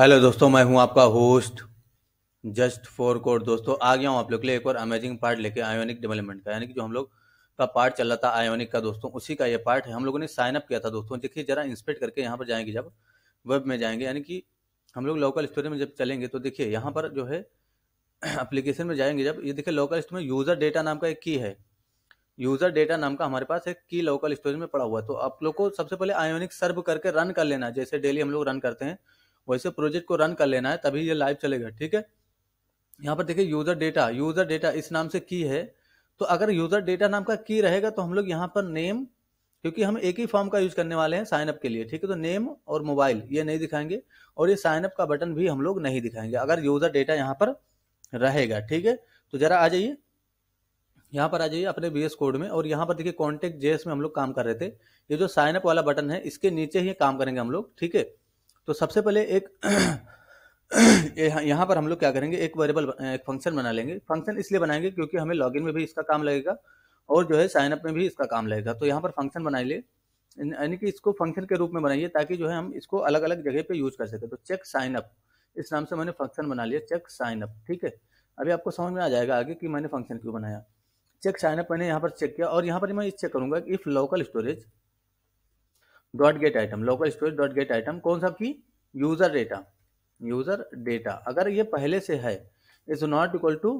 hello दोस्तों मैं हूं आपका होस्ट जस्ट फॉर कोड दोस्तों आ गया हूं आप लोग के लिए एक और अमेजिंग पार्ट लेके आयोनिक डेवलपमेंट का यानी कि जो हम लोग का पार्ट चल रहा था आयोनिक का दोस्तों उसी का ये पार्ट है हम लोगों ने साइन अप किया था दोस्तों देखिए जरा इंस्पेक्ट करके यहाँ पर जाएंगे जब वेब में जाएंगे यानी कि हम लोग लोकल स्टोरेज में जब चलेंगे तो देखिए यहाँ पर जो है अप्लीकेशन में जाएंगे जब ये देखिए लोकल स्टोर में यूज़र डेटा नाम का एक की है यूज़र डेटा नाम का हमारे पास एक की लोकल स्टोरेज में पड़ा हुआ है तो आप लोग को सबसे पहले आयोनिक सर्व करके रन कर लेना जैसे डेली हम लोग रन करते हैं वैसे प्रोजेक्ट को रन कर लेना है तभी ये लाइव चलेगा ठीक है यहाँ पर देखिए यूजर डेटा यूजर डेटा इस नाम से की है तो अगर यूजर डेटा नाम का की रहेगा तो हम लोग यहाँ पर नेम क्योंकि हम एक ही फॉर्म का यूज करने वाले हैं साइन अप के लिए ठीक है तो नेम और मोबाइल ये नहीं दिखाएंगे और ये साइनअप का बटन भी हम लोग नहीं दिखाएंगे अगर यूजर डेटा यहाँ पर रहेगा ठीक है तो जरा आ जाइए यहाँ पर आ जाइए अपने बी एस कोड में और यहाँ पर देखिए कॉन्टेक्ट जेएस में हम लोग काम कर रहे थे ये जो साइन अप वाला बटन है इसके नीचे ही काम करेंगे हम लोग ठीक है तो सबसे पहले एक यहाँ पर हम लोग क्या करेंगे एक वेरिएबल एक फंक्शन बना लेंगे फंक्शन इसलिए बनाएंगे क्योंकि हमें लॉगिन में भी इसका काम लगेगा और जो है साइनअप में भी इसका काम लगेगा तो यहाँ पर फंक्शन बना लिए यानी कि इसको फंक्शन के रूप में बनाइए ताकि जो है हम इसको अलग अलग जगह पे यूज कर सके तो चेक साइनअप इस नाम से मैंने फंक्शन बना लिया चेक साइनअप ठीक है अभी आपको समझ में आ जाएगा आगे कि मैंने फंक्शन क्यों बनाया चेक साइनअप मैंने यहाँ पर चेक किया और यहाँ पर मैं इस चेक करूँगा कि if local storage dot get item local storage dot get item कौन सा की यूजर डेटा यूजर डेटा अगर ये पहले से है is not equal to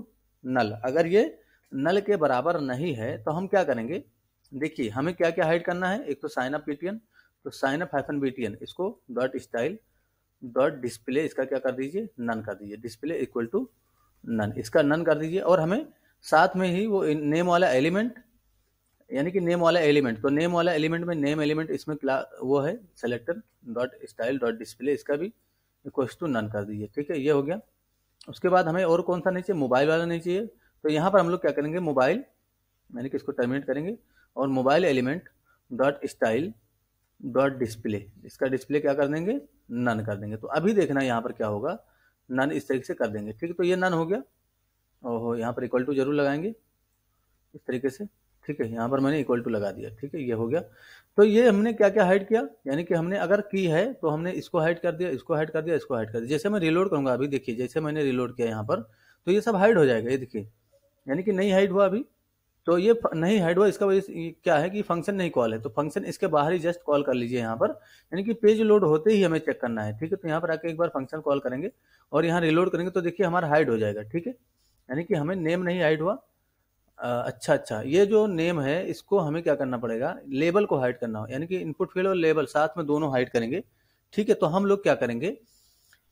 null अगर ये नल के बराबर नहीं है तो हम क्या करेंगे देखिए हमें क्या क्या हाइड करना है एक तो साइन अप बीटीएन तो साइन अप हाइफन बीटीएन इसको डॉट स्टाइल डॉट डिस्प्ले इसका क्या कर दीजिए नन कर दीजिए डिस्प्ले इक्वल टू नन इसका नन कर दीजिए और हमें साथ में ही वो नेम वाला एलिमेंट यानी कि नेम वाला एलिमेंट तो नेम वाला एलिमेंट में नेम एलिमेंट इसमें क्लास वो है selector dot style dot display इसका भी इक्वस टू नन कर दीजिए ठीक है ये हो गया उसके बाद हमें और कौन सा नहीं चाहिए मोबाइल वाला नहीं चाहिए तो यहाँ पर हम लोग क्या करेंगे मोबाइल यानी कि इसको टर्मिनेट करेंगे और mobile element dot style dot display इसका डिस्प्ले क्या कर देंगे नन कर देंगे तो अभी देखना यहाँ पर क्या होगा नन इस तरीके से कर देंगे ठीक है तो ये नन हो गया ओहो यहाँ पर इक्वल टू जरूर लगाएंगे इस तरीके से ठीक है यहाँ पर मैंने इक्वल टू लगा दिया ठीक है ये हो गया तो ये हमने क्या क्या हाइड किया यानी कि हमने अगर की है तो हमने इसको हाइड कर दिया इसको हाइड कर दिया इसको हाइड कर दिया जैसे मैं रिलोड करूंगा अभी देखिए जैसे मैंने रिलोड किया यहाँ पर तो ये सब हाइड हो जाएगा ये देखिए यानी कि नहीं हाइड हुआ अभी तो ये नहीं हाइड हुआ इसका वजह क्या है कि फंक्शन नहीं कॉल है तो फंक्शन इसके बाहर ही जस्ट कॉल कर लीजिए यहाँ पर यानी कि पेज लोड होते ही हमें चेक करना है ठीक है तो यहाँ पर आके एक बार फंक्शन कॉल करेंगे और यहाँ रिलोड करेंगे तो देखिए हमारा हाइड हो जाएगा ठीक है यानी कि हमें नेम नहीं हाइड हुआ अच्छा अच्छा ये जो नेम है इसको हमें क्या करना पड़ेगा लेबल को हाइड करना हो यानी कि इनपुट फील्ड और लेबल साथ में दोनों हाइड करेंगे ठीक है तो हम लोग क्या करेंगे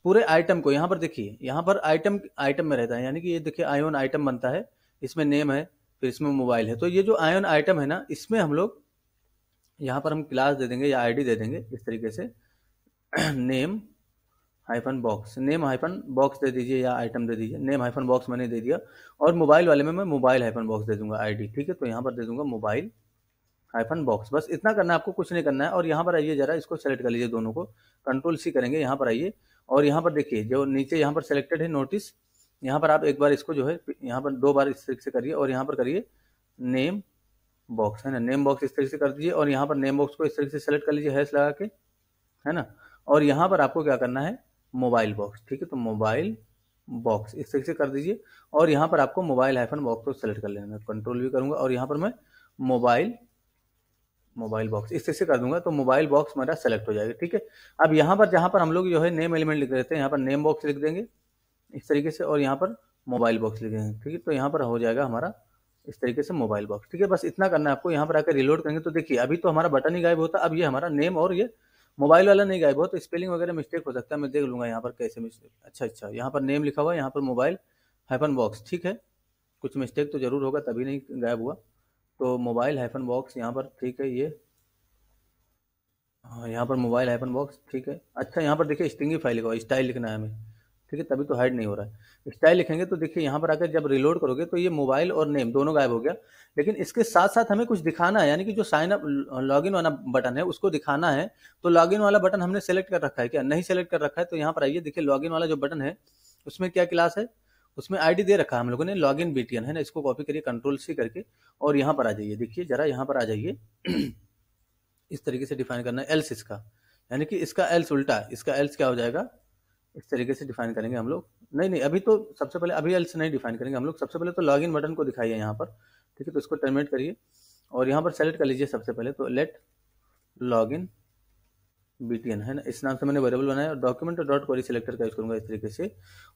पूरे आइटम को यहाँ पर देखिए यहाँ पर आइटम आइटम में रहता है यानी कि ये देखिए आयोन आइटम बनता है इसमें नेम है फिर इसमें मोबाइल है तो ये जो आयोन आइटम है ना इसमें हम लोग यहाँ पर हम क्लास दे देंगे या आईडी दे देंगे इस तरीके से name hyphen box name hyphen box दे दीजिए या आइटम दे दीजिए नेम हाइफन बॉक्स मैंने दे दिया और मोबाइल वाले में मैं मोबाइल हाइफन बॉक्स दे दूंगा आईडी ठीक है तो यहाँ पर दे दूंगा मोबाइल हाइफन बॉक्स बस इतना करना है आपको कुछ नहीं करना है और यहाँ पर आइए जरा इसको सेलेक्ट कर लीजिए दोनों को कंट्रोल सी करेंगे यहाँ पर आइए और यहाँ पर देखिए जो नीचे यहाँ पर सेलेक्टेड है नोटिस यहाँ पर आप एक बार इसको जो है यहाँ पर दो बार इस तरीके से करिए और यहाँ पर करिए नेम बॉक्स है ना नेम बॉक्स इस तरीके से कर दीजिए और यहाँ पर नेम बॉक्स को इस तरीके से सेलेक्ट कर लीजिए हैश लगा के है ना और यहाँ पर आपको क्या करना है मोबाइल बॉक्स ठीक है तो मोबाइल बॉक्स इस तरीके से कर दीजिए और यहाँ पर आपको मोबाइल हाइफन बॉक्स को सेलेक्ट कर लेना कंट्रोल भी करूंगा और यहाँ पर मैं मोबाइल मोबाइल बॉक्स इस तरीके से कर दूंगा तो मोबाइल बॉक्स मेरा सेलेक्ट हो जाएगा ठीक है अब यहाँ पर जहाँ पर हम लोग जो है नेम एलिमेंट लिख देते हैं यहाँ पर नेम बॉक्स लिख देंगे इस तरीके से और यहाँ पर मोबाइल बॉक्स लिख देंगे ठीक है तो यहाँ पर हो जाएगा हमारा इस तरीके से मोबाइल बॉक्स ठीक है बस इतना करना है आपको यहाँ पर आकर रिलोड करेंगे तो देखिए अभी तो हमारा बटन ही गायब होता अब ये हमारा नेम और ये मोबाइल वाला नहीं गायब हो तो स्पेलिंग वगैरह मिस्टेक हो सकता है मैं देख लूँगा यहाँ पर कैसे मिस्टेक अच्छा अच्छा यहाँ पर नेम लिखा हुआ है यहाँ पर मोबाइल हाइफन बॉक्स ठीक है कुछ मिस्टेक तो ज़रूर होगा तभी नहीं गायब हुआ तो मोबाइल हाइफन बॉक्स यहाँ पर ठीक है ये हाँ यहाँ पर मोबाइल हाइफन बॉक्स ठीक है अच्छा यहाँ पर देखिए स्टिंगी फाइल लिखा हुआ स्टाइल लिखना है हमें ठीक है तभी तो हाइड नहीं हो रहा है स्टाइल लिखेंगे तो देखिए यहाँ पर आकर जब रिलोड करोगे तो ये मोबाइल और नेम दोनों गायब हो गया लेकिन इसके साथ साथ हमें कुछ दिखाना है यानी कि जो साइन अप लॉग इन वाला बटन है उसको दिखाना है तो लॉग इन वाला बटन हमने सेलेक्ट कर रखा है क्या नहीं सेलेक्ट कर रखा है तो यहाँ पर आइए देखिए लॉग इन वाला जो बटन है उसमें क्या क्लास है उसमें आईडी दे रखा है हम लोगों ने लॉग इन बीटीएन है ना इसको कॉपी करिए कंट्रोल सी करके और यहाँ पर आ जाइए देखिए जरा यहाँ पर आ जाइए इस तरीके से डिफाइन करना है एल्स इसका यानी कि इसका एल्स उल्टा इसका एल्स क्या हो जाएगा इस तरीके से डिफाइन करेंगे हम लोग नहीं नहीं अभी तो सबसे पहले अभी एल्स नहीं डिफाइन करेंगे हम लोग सबसे पहले तो लॉग इन बटन को दिखाइए यहाँ पर ठीक है तो इसको टर्मिनेट करिए और यहाँ पर सेलेक्ट कर लीजिए सबसे पहले तो लेट लॉग इन बी है ना इस नाम से मैंने वेरेबल बनाया और डॉक्यूमेंट डॉट कोरी सेलेक्टर का यूज करूँगा इस तरीके से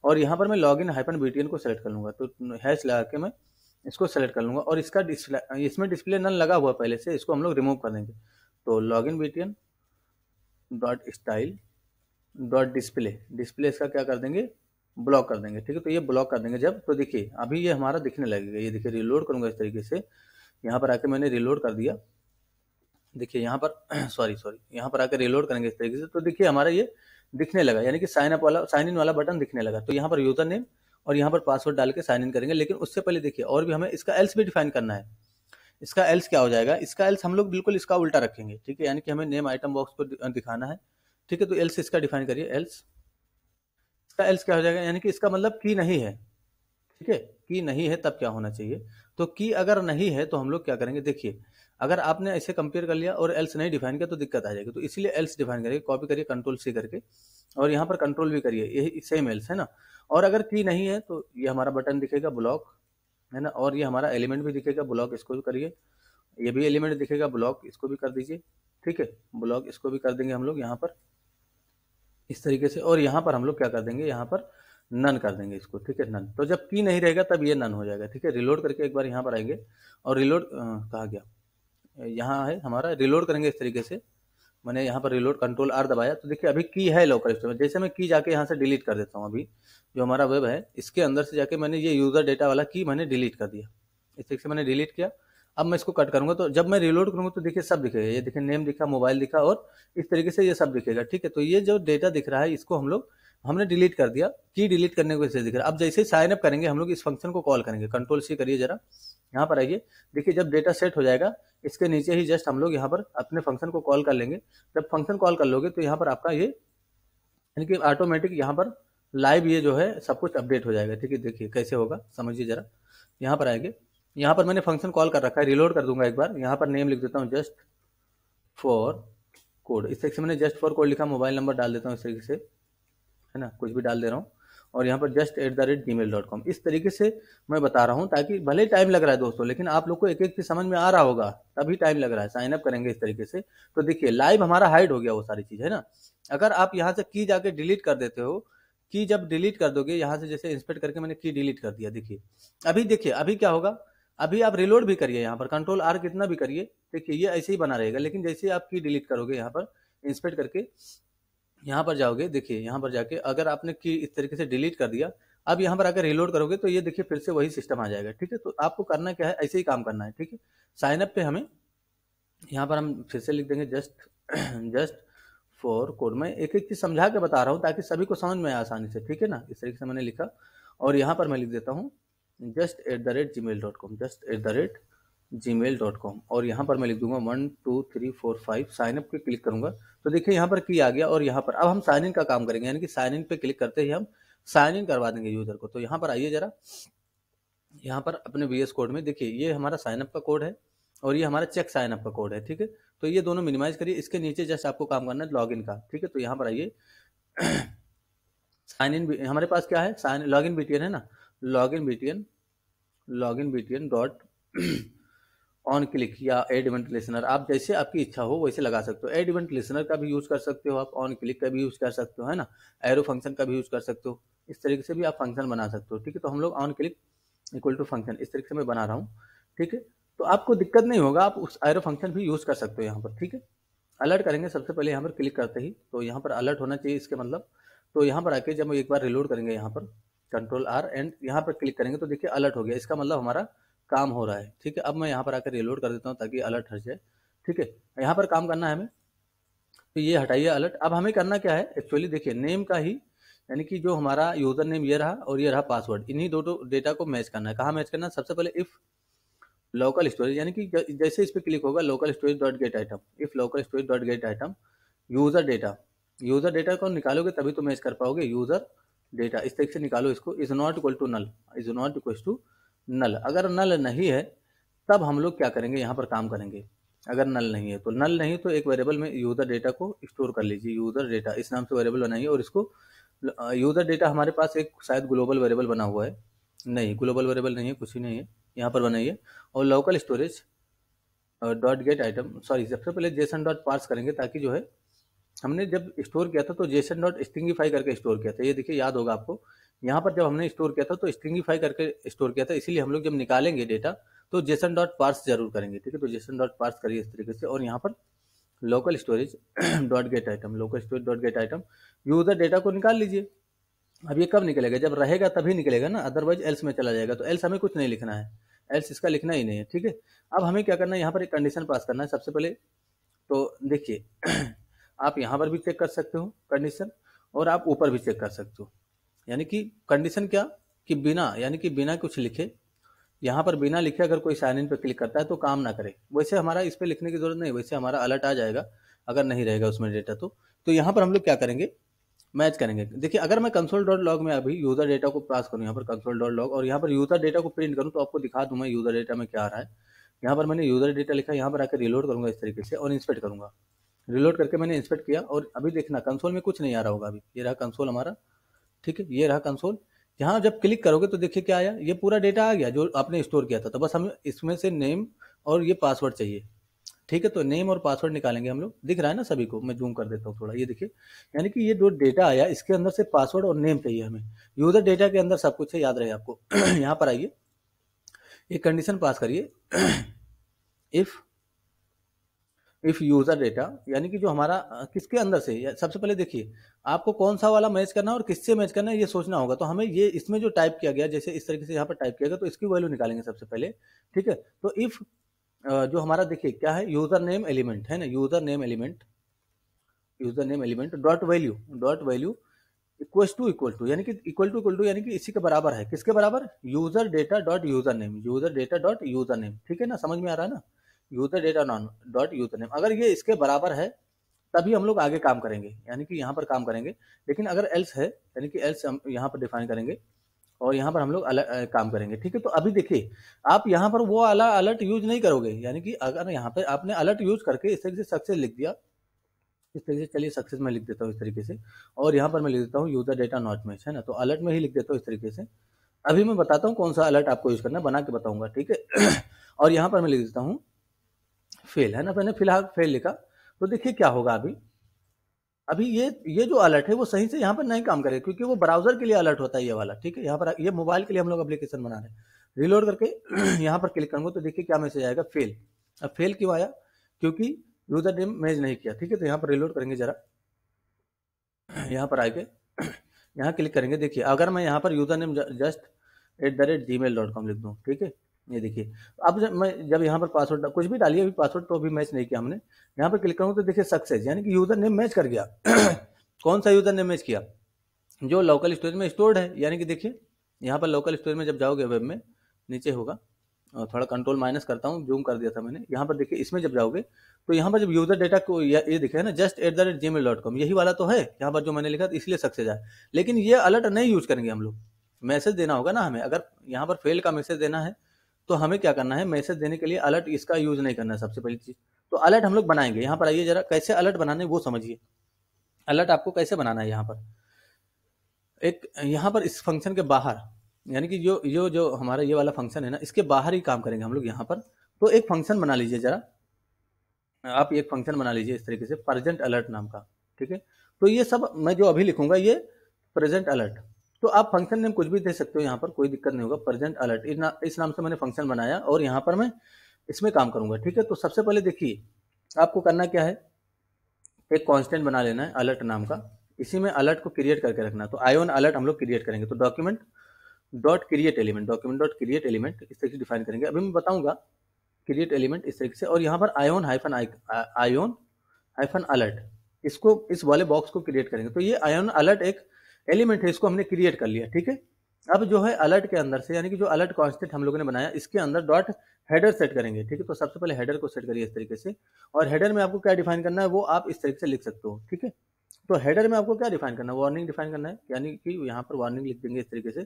और यहाँ पर मैं लॉग इन हाइपन बी को सेलेक्ट कर लूँगा तो हैश लगा के मैं इसको सेलेक्ट कर लूँगा और इसका डिस्प्ले इसमें डिस्प्ले नन लगा हुआ पहले से इसको हम लोग रिमूव कर देंगे तो login B dot style dot display display इसका क्या कर देंगे ब्लॉक कर देंगे ठीक है तो ये ब्लॉक कर देंगे जब तो देखिए अभी ये हमारा दिखने लगेगा ये देखिए रिलोड करूंगा इस तरीके से यहाँ पर आके मैंने रिलोड कर दिया देखिए यहाँ पर सॉरी सॉरी यहाँ पर आके रिलोड करेंगे इस तरीके से तो देखिए हमारा ये दिखने लगा यानी कि साइन अप वाला साइन इन वाला बटन दिखने लगा तो यहाँ पर यूजर नेम और यहाँ पर पासवर्ड डाल के साइन इन करेंगे लेकिन उससे पहले देखिए और भी हमें इसका एल्स भी डिफाइन करना है इसका एल्स क्या हो जाएगा इसका एल्स हम लोग बिल्कुल इसका उल्टा रखेंगे ठीक है यानी कि हमें नेम आइटम बॉक्स पर दिखाना है ठीक है तो एल्स इसका डिफाइन करिए एल्स इसका एल्स क्या हो जाएगा यानी कि इसका मतलब की नहीं है ठीक है की नहीं है तब क्या होना चाहिए तो की अगर नहीं है तो हम लोग क्या करेंगे देखिए अगर आपने ऐसे कंपेयर कर लिया और एल्स नहीं डिफाइन किया तो दिक्कत आ जाएगी तो इसलिए एल्स डिफाइन करिए कॉपी करिए कंट्रोल सी करके और यहाँ पर कंट्रोल भी करिए यही सेम एल्स है ना और अगर की नहीं है तो ये हमारा बटन दिखेगा ब्लॉक है ना और ये हमारा एलिमेंट भी दिखेगा ब्लॉक इसको भी करिए ये भी एलिमेंट दिखेगा ब्लॉक इसको भी कर दीजिए ठीक है ब्लॉक इसको भी कर देंगे हम लोग यहाँ पर इस तरीके से और यहाँ पर हम लोग क्या कर देंगे यहाँ पर नन कर देंगे इसको ठीक है नन तो जब की नहीं रहेगा तब ये नन हो जाएगा ठीक है रिलोड करके एक बार यहाँ पर आएंगे और रिलोड कहा गया यहाँ है हमारा रिलोड करेंगे इस तरीके से मैंने यहाँ पर रिलोड कंट्रोल आर दबाया तो देखिए अभी की है लोकल स्टोर में जैसे मैं की जाके यहाँ से डिलीट कर देता हूँ अभी जो हमारा वेब है इसके अंदर से जाके मैंने ये यूज़र डेटा वाला की मैंने डिलीट कर दिया इस तरीके से मैंने डिलीट किया अब मैं इसको कट करूंगा तो जब मैं रिलोड करूंगा तो देखिए सब दिखेगा ये देखिए नेम दिखा मोबाइल दिखा और इस तरीके से ये सब दिखेगा ठीक है तो ये जो डेटा दिख रहा है इसको हम लोग हमने डिलीट कर दिया की डिलीट करने को दिख रहा है अब जैसे ही साइन अप करेंगे हम लोग इस फंक्शन को कॉल करेंगे कंट्रोल सी करिए जरा यहाँ पर आइए देखिए जब डेटा सेट हो जाएगा इसके नीचे ही जस्ट हम लोग यहाँ पर अपने फंक्शन को कॉल कर लेंगे जब फंक्शन कॉल कर लोगे तो यहाँ पर आपका ये यानी कि ऑटोमेटिक यहाँ पर लाइव ये जो है सब कुछ अपडेट हो जाएगा ठीक है देखिए कैसे होगा समझिए जरा यहाँ पर आएंगे यहाँ पर मैंने फंक्शन कॉल कर रखा है रिलोड कर दूंगा एक बार यहाँ पर नेम लिख देता हूँ जस्ट फॉर कोड इस तरीके से मैंने जस्ट फॉर कोड लिखा मोबाइल नंबर डाल देता हूँ इस तरीके से है ना कुछ भी डाल दे रहा हूँ और यहाँ पर just at the rate gmail dot com इस तरीके से मैं बता रहा हूँ ताकि भले ही टाइम लग रहा है दोस्तों लेकिन आप लोग को एक एक चीज समझ में आ रहा होगा तभी टाइम लग रहा है साइन अप करेंगे इस तरीके से तो देखिए लाइव हमारा हाइड हो गया वो सारी चीज़ है ना अगर आप यहाँ से की जाके डिलीट कर देते हो की जब डिलीट कर दोगे यहाँ से जैसे इंस्पेक्ट करके मैंने की डिलीट कर दिया देखिए अभी देखिए अभी क्या होगा अभी आप रिलोड भी करिए यहाँ पर कंट्रोल आर कितना भी करिए देखिए ये ऐसे ही बना रहेगा लेकिन जैसे आप की डिलीट करोगे यहाँ पर इंस्पेक्ट करके यहाँ पर जाओगे देखिए यहाँ पर जाके अगर आपने की इस तरीके से डिलीट कर दिया अब यहाँ पर अगर रिलोड करोगे तो ये देखिए फिर से वही सिस्टम आ जाएगा ठीक है तो आपको करना क्या है ऐसे ही काम करना है ठीक है साइनअप पे हमें यहाँ पर हम फिर से लिख देंगे जस्ट जस्ट फॉर कोड मैं एक एक चीज़ समझा के बता रहा हूँ ताकि सभी को समझ में आए आसानी से ठीक है ना इस तरीके से मैंने लिखा और यहाँ पर मैं लिख देता हूँ just at the rate gmail dot com just at the rate gmail dot com और यहाँ पर मैं लिख दूंगा one two three four five sign up पे क्लिक करूंगा तो देखिए यहाँ पर की आ गया और यहाँ पर अब हम साइन इन का काम करेंगे यानी कि साइन इन पे क्लिक करते ही हम साइन इन करवा देंगे यूजर को तो यहाँ पर आइए जरा यहाँ पर अपने बी कोड में देखिए ये हमारा साइनअप का कोड है और ये हमारा चेक साइन अप का कोड है ठीक है तो ये दोनों मिनिमाइज करिए इसके नीचे जस्ट आपको काम करना है लॉग इन का ठीक है तो यहाँ पर आइए साइन इन हमारे पास क्या है साइन लॉग इन बीटीएन है ना login BTN T BTN dot on click या एड इवेंट लिसनर आप जैसे आपकी इच्छा हो वैसे लगा सकते हो एड इवेंट लिसनर का भी यूज़ कर सकते हो आप ऑन क्लिक का भी यूज़ कर सकते हो है ना एरो फंक्शन का भी यूज़ कर सकते हो इस तरीके से भी आप फंक्शन बना सकते हो ठीक है तो हम लोग on click equal to function इस तरीके से मैं बना रहा हूँ ठीक है तो आपको दिक्कत नहीं होगा आप उस एरो फंक्शन भी यूज़ कर सकते हो यहाँ पर ठीक है अलर्ट करेंगे सबसे पहले यहाँ पर क्लिक करते ही तो यहाँ पर अलर्ट होना चाहिए इसके मतलब तो यहाँ पर आके जब हम एक बार रिलोड करेंगे यहाँ पर कंट्रोल आर एंड यहाँ पर क्लिक करेंगे तो देखिए अलर्ट हो गया इसका मतलब हमारा काम हो रहा है ठीक है अब मैं यहाँ पर आकर रिलोड कर देता हूँ ताकि अलर्ट हट जाए ठीक है यहाँ पर काम करना है हमें तो ये हटाइए अलर्ट अब हमें करना क्या है एक्चुअली देखिए नेम का ही यानी कि जो हमारा यूजर नेम ये रहा और ये रहा पासवर्ड इन्हीं दो डेटा को मैच करना है कहाँ मैच करना है सबसे पहले इफ़ लोकल स्टोरेज यानी कि जैसे इस पर क्लिक होगा local storage dot get item if local storage dot get item user data user data को निकालोगे तभी तो मैच कर पाओगे यूजर डेटा इस तरीके से निकालो इसको is not equal to null is not equal to null अगर नल नहीं है तब हम लोग क्या करेंगे यहाँ पर काम करेंगे अगर नल नहीं है तो नल नहीं तो एक वेरिएबल में यूज़र डेटा को स्टोर कर लीजिए यूज़र डेटा इस नाम से वेरिएबल बनाइए और इसको यूज़र डेटा हमारे पास एक शायद ग्लोबल वेरिएबल बना हुआ है नहीं ग्लोबल वेरिएबल नहीं है कुछ ही नहीं है यहाँ पर बनाइए और local storage dot get item sorry सबसे पहले जेसन डॉट पार्स करेंगे ताकि जो है हमने जब स्टोर किया था तो जेसन डॉट स्ट्रिंगीफाई करके स्टोर किया था ये देखिए याद होगा आपको यहाँ पर जब हमने स्टोर किया था तो स्ट्रिंगीफाई करके स्टोर किया था इसीलिए हम लोग जब निकालेंगे डेटा तो जेसन डॉट पार्स जरूर करेंगे ठीक है तो जेसन डॉट पार्स करिए इस तरीके से और यहाँ पर local storage dot get item local storage dot get item user data को निकाल लीजिए अब ये कब निकलेगा जब रहेगा तभी निकलेगा ना अदरवाइज एल्स में चला जाएगा तो एल्स हमें कुछ नहीं लिखना है एल्स इसका लिखना ही नहीं है ठीक है अब हमें क्या करना है यहाँ पर एक कंडीशन पास करना है सबसे पहले तो देखिए आप यहाँ पर भी चेक कर सकते हो कंडीशन और आप ऊपर भी चेक कर सकते हो यानी कि कंडीशन क्या कि बिना यानी कि बिना कुछ लिखे यहाँ पर बिना लिखे अगर कोई साइन इन पर क्लिक करता है तो काम ना करे वैसे हमारा इस पर लिखने की जरूरत नहीं वैसे हमारा अलर्ट आ जाएगा अगर नहीं रहेगा उसमें डेटा तो तो यहाँ पर हम लोग क्या करेंगे मैच करेंगे देखिए अगर मैं कंसोल डॉट लॉग में अभी यूजर डेटा को पास करूँ यहाँ पर कंसोल डॉट लॉग और यहाँ पर यूजर डेटा को प्रिंट करूँ तो आपको दिखा दूँ मैं यूजर डेटा में क्या आ रहा है यहाँ पर मैंने यूजर डेटा लिखा यहाँ पर आकर रिलोड करूंगा इस तरीके से और इंस्पेक्ट करूंगा रिलोड करके मैंने इंस्पेक्ट किया और अभी देखना कंसोल में कुछ नहीं आ रहा होगा अभी ये रहा कंसोल हमारा ठीक है ये रहा कंसोल यहाँ जब क्लिक करोगे तो देखिए क्या आया ये पूरा डेटा आ गया जो आपने स्टोर किया था तो बस हमें इसमें से नेम और ये पासवर्ड चाहिए ठीक है तो नेम और पासवर्ड निकालेंगे हम लोग दिख रहा है ना सभी को मैं जूम कर देता हूँ थोड़ा ये देखिए यानी कि ये जो डेटा आया इसके अंदर से पासवर्ड और नेम चाहिए हमें यूजर डेटा के अंदर सब कुछ है याद रहे आपको यहाँ पर आइए एक कंडीशन पास करिए इफ़ इफ यूजर डेटा यानी कि जो हमारा किसके अंदर से सबसे पहले देखिए आपको कौन सा वाला मैच करना है और किससे मैच करना है ये सोचना होगा तो हमें ये इसमें जो टाइप किया गया जैसे इस तरीके से यहाँ पर टाइप किया गया तो इसकी वैल्यू निकालेंगे सबसे पहले ठीक है तो इफ जो हमारा देखिए क्या है यूजर नेम एलिमेंट है ना user name element user name element dot value dot value equal to equal to यानी कि इक्वल टू इक्वल टू यानी कि इसी के बराबर है किसके बराबर user data dot user name user data dot user name ठीक है ना समझ में आ रहा है ना user data non dot user name अगर ये इसके बराबर है तभी हम लोग आगे काम करेंगे यानी कि यहाँ पर काम करेंगे लेकिन अगर एल्स है यानी कि एल्स हम यहाँ पर डिफाइन करेंगे और यहाँ पर हम लोग अलग काम करेंगे ठीक है तो अभी देखिए आप यहाँ पर वो अला अलर्ट यूज नहीं करोगे यानी कि अगर यहाँ पर आपने अलर्ट यूज करके इस तरीके से सक्सेस लिख दिया इस तरीके से चलिए सक्सेस में लिख देता हूँ इस तरीके से और यहाँ पर मैं लिख देता हूँ यूजर डेटा नॉट मैच है ना तो अलर्ट में ही लिख देता हूँ इस तरीके से अभी मैं बताता हूँ कौन सा अलर्ट आपको यूज करना है बना के बताऊंगा ठीक है और यहाँ पर मैं लिख देता हूँ फेल है ना मैंने फिलहाल फेल लिखा तो देखिए क्या होगा अभी अभी ये ये जो अलर्ट है वो सही से यहाँ पर नहीं काम करेगा क्योंकि वो ब्राउजर के लिए अलर्ट होता है ये वाला ठीक है यहाँ पर ये मोबाइल के लिए हम लोग अप्लीकेशन बना रहे हैं रिलोड करके यहाँ पर क्लिक करूंगा तो देखिए क्या मैसेज आएगा फेल अब फेल क्यों आया क्योंकि यूजर ने मैच नहीं किया ठीक है तो यहाँ पर रिलोड करेंगे जरा यहाँ पर आके यहाँ क्लिक करेंगे देखिए अगर मैं यहाँ पर user name just at the rate gmail dot com लिख दूँ ठीक है ये देखिए अब जब मैं जब यहाँ पर पासवर्ड कुछ भी डालिए अभी पासवर्ड तो अभी मैच नहीं किया हमने यहाँ पर क्लिक करूँ तो देखिए सक्सेस यानी कि यूज़र नेम मैच कर गया कौन सा यूज़र नेम मैच किया जो लोकल स्टोरेज में स्टोर्ड है यानी कि देखिए यहाँ पर लोकल स्टोरेज में जब जाओगे वेब में नीचे होगा और थोड़ा कंट्रोल माइनस करता हूँ जूम कर दिया था मैंने यहाँ पर देखिए इसमें जब जाओगे तो यहाँ पर जब यूज़र डेटा को ये देखे है ना just at the rate gmail dot com यही वाला तो है यहाँ पर जो मैंने लिखा तो इसलिए सक्सेस है लेकिन ये अलर्ट नहीं यूज़ करेंगे हम लोग मैसेज देना होगा ना हमें अगर यहाँ पर फेल का मैसेज देना है तो हमें क्या करना है मैसेज देने के लिए अलर्ट इसका यूज नहीं करना है सबसे पहली चीज़ तो अलर्ट हम लोग बनाएंगे यहाँ पर आइए जरा कैसे अलर्ट बनाने वो समझिए अलर्ट आपको कैसे बनाना है यहाँ पर एक यहाँ पर इस फंक्शन के बाहर यानी कि जो जो जो हमारा ये वाला फंक्शन है ना इसके बाहर ही काम करेंगे हम लोग यहाँ पर तो एक फंक्शन बना लीजिए जरा आप एक फंक्शन बना लीजिए इस तरीके से प्रेजेंट अलर्ट नाम का ठीक है तो ये सब मैं जो अभी लिखूंगा ये प्रेजेंट अलर्ट तो आप फंक्शन नेम कुछ भी दे सकते हो यहाँ पर कोई दिक्कत नहीं होगा प्रेजेंट अलर्ट इस, ना, इस नाम से मैंने फंक्शन बनाया और यहाँ पर मैं इसमें काम करूंगा ठीक है तो सबसे पहले देखिए आपको करना क्या है एक कॉन्स्टेंट बना लेना है अलर्ट नाम का इसी में अलर्ट को क्रिएट करके रखना तो आई ऑन अलर्ट हम लोग क्रिएट करेंगे तो document dot create element document dot create element इस तरीके से डिफाइन करेंगे अभी मैं बताऊंगा क्रिएट एलिमेंट इस तरीके से और यहाँ पर ion hyphen ion hyphen alert इसको इस वाले बॉक्स को क्रिएट करेंगे तो ये आयोन अलर्ट एक एलिमेंट है इसको हमने क्रिएट कर लिया ठीक है अब जो है अलर्ट के अंदर से यानी कि जो अलर्ट कॉन्स्टेंट हम लोगों ने बनाया इसके अंदर डॉट हेडर सेट करेंगे ठीक है तो सबसे पहले हेडर को सेट करिए इस तरीके से और हेडर में आपको क्या डिफाइन करना है वो आप इस तरीके से लिख सकते हो ठीक है तो हेडर में आपको क्या डिफाइन करना है वार्निंग डिफाइन करना है यानी कि यहाँ पर वार्निंग लिख देंगे इस तरीके से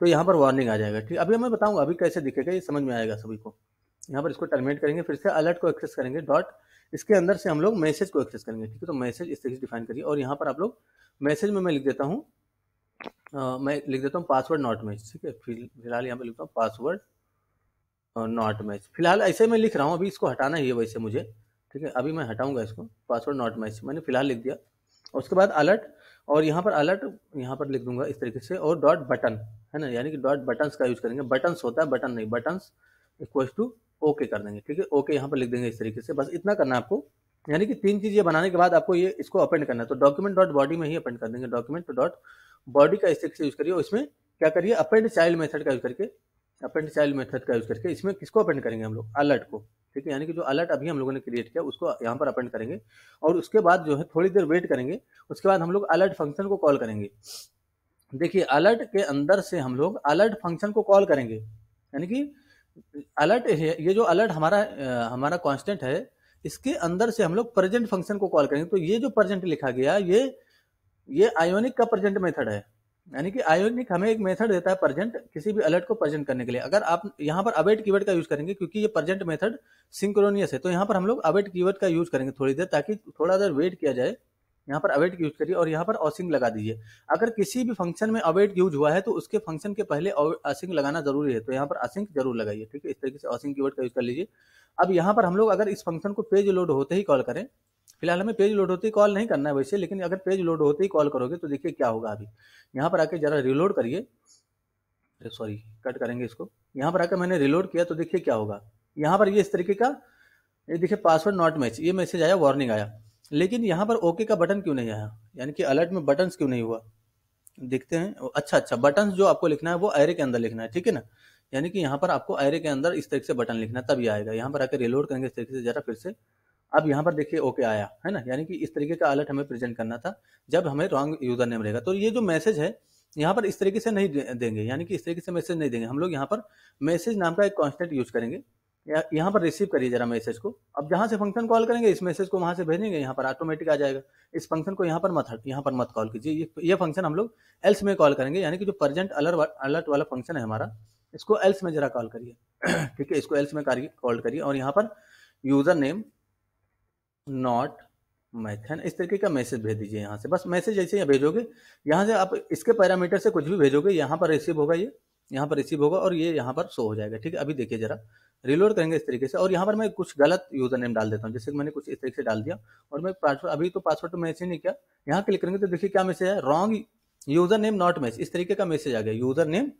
तो यहाँ पर वार्निंग आ जाएगा ठीक अभी मैं बताऊँगा अभी कैसे दिखेगा ये समझ में आएगा सभी को यहाँ पर इसको टर्मिनेट करेंगे फिर से अलर्ट को एक्सेस करेंगे डॉट इसके अंदर से हम लोग मैसेज को एक्सेस करेंगे ठीक है तो मैसेज इस तरीके से डिफाइन करिए और यहाँ पर आप लोग मैसेज में मैं लिख देता हूँ मैं लिख देता हूँ पासवर्ड नॉट मैच ठीक है फिलहाल यहाँ पे लिखता हूँ पासवर्ड नॉट मैच फिलहाल ऐसे मैं लिख रहा हूँ अभी इसको हटाना ही है वैसे मुझे ठीक है अभी मैं हटाऊंगा इसको पासवर्ड नॉट मैच मैंने फिलहाल लिख दिया और उसके बाद अलर्ट और यहाँ पर अलर्ट यहाँ पर लिख दूंगा इस तरीके से और डॉट बटन है ना यानी कि डॉट बटन्स का यूज़ करेंगे बटन्स होता है बटन नहीं बटन्स इक्वल टू ओके कर देंगे ठीक है ओके यहाँ पर लिख देंगे इस तरीके से बस इतना करना आपको यानी कि तीन चीज़ ये बनाने के बाद आपको ये इसको अपेंड करना है तो डॉक्यूमेंट डॉट बॉडी में ही अपेंड कर देंगे डॉक्यूमेंट डॉट बॉडी का स्ट्रक्चर यूज करिए और इसमें क्या करिए अपेंड चाइल्ड मेथड का यूज करके अपेंड चाइल्ड मेथड का यूज करके इसमें किसको अपेंड करेंगे हम लोग अलर्ट को ठीक है यानी कि जो अलर्ट अभी हम लोगों ने क्रिएट किया उसको यहाँ पर अपेंड करेंगे और उसके बाद जो है थोड़ी देर वेट करेंगे उसके बाद हम लोग अलर्ट फंक्शन को कॉल करेंगे देखिए अलर्ट के अंदर से हम लोग अलर्ट फंक्शन को कॉल करेंगे यानी कि अलर्ट ये जो अलर्ट हमारा हमारा कांस्टेंट है इसके अंदर से हम लोग प्रेजेंट फंक्शन को कॉल करेंगे तो ये जो प्रेजेंट लिखा गया ये ये आयोनिक का प्रजेंट मेथड है यानी कि आयोनिक हमें एक मेथड देता है प्रजेंट किसी भी अलर्ट को प्रजेंट करने के लिए अगर आप यहाँ पर अवेट कीवर्ड का यूज करेंगे क्योंकि ये प्रजेंट मेथड सिंक्रोनियस है तो यहाँ पर हम लोग अवेट कीवर्ड का यूज करेंगे थोड़ी देर ताकि थोड़ा देर वेट किया जाए यहाँ पर अवेट यूज करिए और यहाँ पर ऑसिंग लगा दीजिए अगर किसी भी फंक्शन में अवेट यूज हुआ है तो उसके फंक्शन के पहले असिंग लगाना जरूरी है तो यहाँ पर असिंग जरूर लगाइए ठीक है इस तरीके से ऑसिंग कीवर्ड का यूज कर लीजिए अब यहाँ पर हम लोग अगर इस फंक्शन को पेज लोड होते ही कॉल करें फिलहाल हमें पेज लोड होते ही कॉल नहीं करना है वैसे लेकिन अगर पेज लोड होते ही कॉल करोगे तो देखिए क्या होगा अभी यहाँ पर आके ज़रा रिलोड करिए सॉरी कट करेंगे इसको यहाँ पर आकर मैंने रिलोड किया तो देखिए क्या होगा यहाँ पर ये इस तरीके का ये देखिए पासवर्ड नॉट मैच ये मैसेज आया वार्निंग आया लेकिन यहाँ पर ओके का बटन क्यों नहीं आया यानी कि अलर्ट में बटन क्यों नहीं हुआ देखते हैं अच्छा अच्छा बटन जो आपको लिखना है वो एरे के अंदर लिखना है ठीक है ना यानी कि यहाँ पर आपको एरे के अंदर इस तरीके से बटन लिखना है तभी आएगा यहाँ पर आकर रिलोड करेंगे इस तरीके से जरा फिर से अब यहाँ पर देखिए ओके आया है ना यानी कि इस तरीके का अलर्ट हमें प्रेजेंट करना था जब हमें रॉन्ग यूजर नेम रहेगा तो ये जो मैसेज है यहाँ पर इस तरीके से नहीं देंगे यानी कि इस तरीके से मैसेज नहीं देंगे हम लोग यहाँ पर मैसेज नाम का एक कॉन्स्टेंट यूज करेंगे यहाँ पर रिसीव करिए जरा मैसेज को अब जहाँ से फंक्शन कॉल करेंगे इस मैसेज को वहाँ से भेजेंगे यहाँ पर ऑटोमेटिक आ जाएगा इस फंक्शन को यहाँ पर मत यहाँ पर मत कॉल कीजिए ये फंक्शन हम लोग एल्स में कॉल करेंगे यानी कि जो प्रेजेंट अलर्ट अलर्ट वाला फंक्शन है हमारा इसको एल्स में जरा कॉल करिए ठीक है इसको एल्स में कॉल करिए और यहाँ पर यूजर नेम नॉट मैथन इस तरीके का मैसेज भेज दीजिए यहाँ से बस मैसेज ऐसे ही भेजोगे यहाँ से आप इसके पैरामीटर से कुछ भी भेजोगे यहाँ पर रिसीव होगा ये यहाँ पर रिसीव होगा और ये यहाँ पर शो हो जाएगा ठीक है अभी देखिए जरा रिलोड करेंगे इस तरीके से और यहाँ पर मैं कुछ गलत यूजर नेम डाल देता हूँ जैसे कि मैंने कुछ इस तरीके से डाल दिया और मैं पासवर्ड अभी तो पासवर्ड तो मैच ही नहीं किया यहाँ क्लिक करेंगे तो देखिए क्या मैसेज है wrong user name not match इस तरीके का मैसेज आ गया यूजर नेम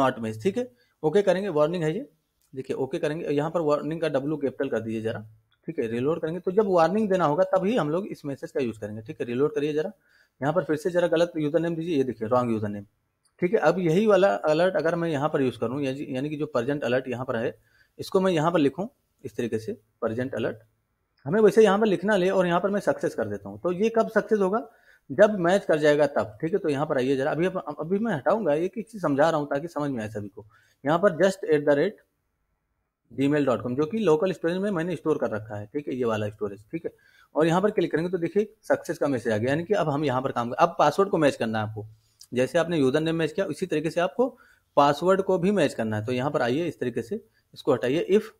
नॉट मैच ठीक है ओके करेंगे वार्निंग है ये देखिए ओके करेंगे यहाँ पर वार्निंग का डब्ल्यू कैपिटल कर दीजिए जरा ठीक है रिलोड करेंगे तो जब वार्निंग देना होगा तभी हम लोग इस मैसेज का यूज़ करेंगे ठीक है रिलोड करिए जरा यहाँ पर फिर से जरा गलत यूज़र नेम दीजिए ये देखिए रॉन्ग यूज़र नेम ठीक है अब यही वाला अलर्ट अगर मैं यहाँ पर यूज़ करूँ यानी कि जो प्रजेंट अलर्ट यहाँ पर है इसको मैं यहाँ पर लिखूँ इस तरीके से प्रजेंट अलर्ट हमें वैसे यहाँ पर लिखना ले और यहाँ पर मैं सक्सेस कर देता हूँ तो ये कब सक्सेस होगा जब मैच कर जाएगा तब ठीक है तो यहाँ पर आइए जरा अभी अभी मैं हटाऊंगा ये चीज़ समझा रहा हूँ ताकि समझ में आए सभी को यहाँ पर just at the rate gmail dot com जो कि लोकल स्टोरेज में मैंने स्टोर कर रखा है ठीक है ये वाला स्टोरेज ठीक है और यहाँ पर क्लिक करेंगे तो देखिए सक्सेस का मैसेज आ गया यानी कि अब हम यहाँ पर काम अब पासवर्ड को मैच करना है आपको जैसे आपने यूजर नेम मैच किया उसी तरीके से आपको पासवर्ड को भी मैच करना है तो यहाँ पर आइए इस तरीके से इसको हटाइए इफ़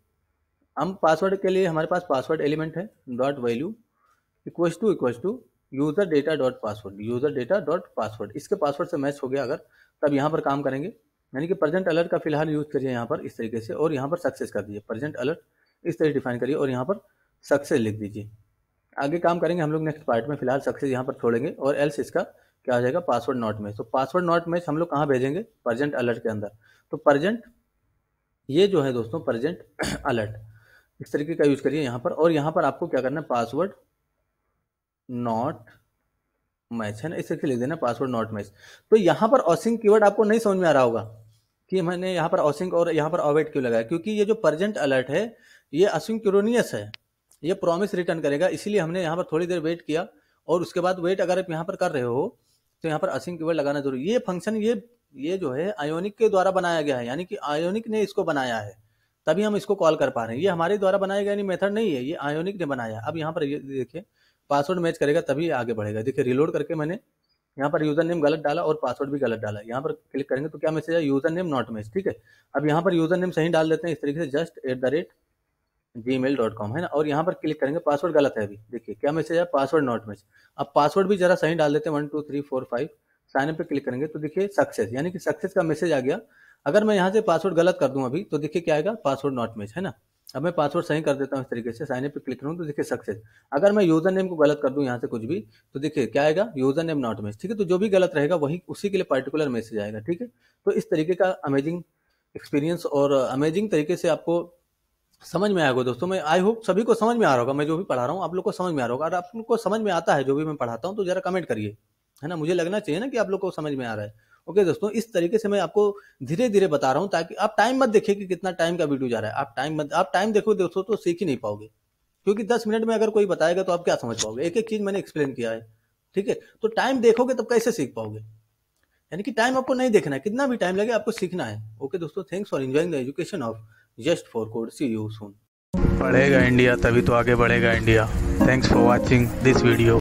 हम पासवर्ड के लिए हमारे पास पासवर्ड एलिमेंट है dot value equal to equal to user data dot password user data dot password इसके पासवर्ड से मैच हो गया अगर तब यहाँ पर काम करेंगे यानी कि प्रेजेंट अलर्ट का फिलहाल यूज़ करिए यहाँ पर इस तरीके से और यहाँ पर सक्सेस कर दीजिए प्रेजेंट अलर्ट इस तरह डिफाइन करिए और यहाँ पर सक्सेस लिख दीजिए आगे काम करेंगे हम लोग नेक्स्ट पार्ट में फिलहाल सक्सेस यहाँ पर छोड़ेंगे और एल्स इसका क्या हो जाएगा पासवर्ड नॉट मैच तो पासवर्ड नॉट मैच हम लोग कहाँ भेजेंगे प्रजेंट अलर्ट के अंदर तो प्रजेंट ये जो है दोस्तों प्रजेंट अलर्ट इस तरीके का यूज करिए यहाँ पर और यहाँ पर आपको क्या करना है पासवर्ड नॉट मैच है ना इस तरीके लिख देना पासवर्ड नॉट मैच तो यहाँ पर ऑसिंग कीवर्ड आपको नहीं समझ में आ रहा होगा कि मैंने यहाँ पर असिंक और यहाँ पर अवेट क्यों लगाया क्योंकि ये जो प्रजेंट अलर्ट है ये असिंक्रोनियस है ये प्रॉमिस रिटर्न करेगा इसीलिए हमने यहाँ पर थोड़ी देर वेट किया और उसके बाद वेट अगर आप यहाँ पर कर रहे हो तो यहाँ पर असिंक कीवर्ड लगाना जरूरी ये फंक्शन ये ये जो है आयोनिक के द्वारा बनाया गया है यानी कि आयोनिक ने इसको बनाया है तभी हम इसको कॉल कर पा रहे हैं ये हमारे द्वारा बनाया गया मेथड नहीं है ये आयोनिक ने बनाया अब यहाँ पर ये देखिए पासवर्ड मैच करेगा तभी आगे बढ़ेगा देखिए रिलोड करके मैंने यहाँ पर यूजर नेम गलत डाला और पासवर्ड भी गलत डाला यहाँ पर क्लिक करेंगे तो क्या मैसेज है यूजर नेम नॉट मैच ठीक है अब यहाँ पर यूजर नेम सही डाल देते हैं इस तरीके से just at the rate gmail dot com है ना और यहाँ पर क्लिक करेंगे पासवर्ड गलत है अभी देखिए क्या मैसेज है पासवर्ड नॉट मैच अब पासवर्ड भी जरा सही डाल देते हैं one two three four five sign up पे क्लिक करेंगे तो देखिए सक्सेस यानी कि सक्सेस का मैसेज आ गया अगर मैं यहाँ से पासवर्ड गलत कर दूँ अभी तो देखिए क्या आएगा पासवर्ड नॉट मैच है ना अब मैं पासवर्ड सही कर देता हूँ इस तरीके से साइन अप पे क्लिक करूँ तो देखिए सक्सेस अगर मैं यूजर नेम को गलत कर दूँ यहाँ से कुछ भी तो देखिए क्या आएगा यूजर नेम नॉट मैच ठीक है तो जो भी गलत रहेगा वही उसी के लिए पर्टिकुलर मैसेज आएगा ठीक है तो इस तरीके का अमेजिंग एक्सपीरियंस और अमेजिंग तरीके से आपको समझ में आएगा दोस्तों मैं आई होप सभी को समझ में आ रहा होगा मैं जो भी पढ़ा रहा हूँ आप लोग को समझ में आ रहा होगा अगर आप लोग को समझ में आता है जो भी मैं पढ़ाता हूँ तो जरा कमेंट करिए है ना मुझे लगना चाहिए ना कि आप लोग को समझ में आ रहा है ओके दोस्तों इस तरीके से मैं आपको धीरे धीरे बता रहा हूँ ताकि आप टाइम मत देखिए कि कितना टाइम का वीडियो जा रहा है आप टाइम मत आप टाइम देखो दोस्तों तो सीख ही नहीं पाओगे क्योंकि दस मिनट में अगर कोई बताएगा तो आप क्या समझ पाओगे एक एक चीज मैंने एक्सप्लेन किया है ठीक है तो टाइम देखोगे तब कैसे सीख पाओगे यानी कि टाइम आपको नहीं देखना है कितना भी टाइम लगे आपको सीखना है ओके दोस्तों thanks for enjoying the education of just for code see you soon पढ़ेगा इंडिया तभी तो आगे बढ़ेगा India thanks for watching this video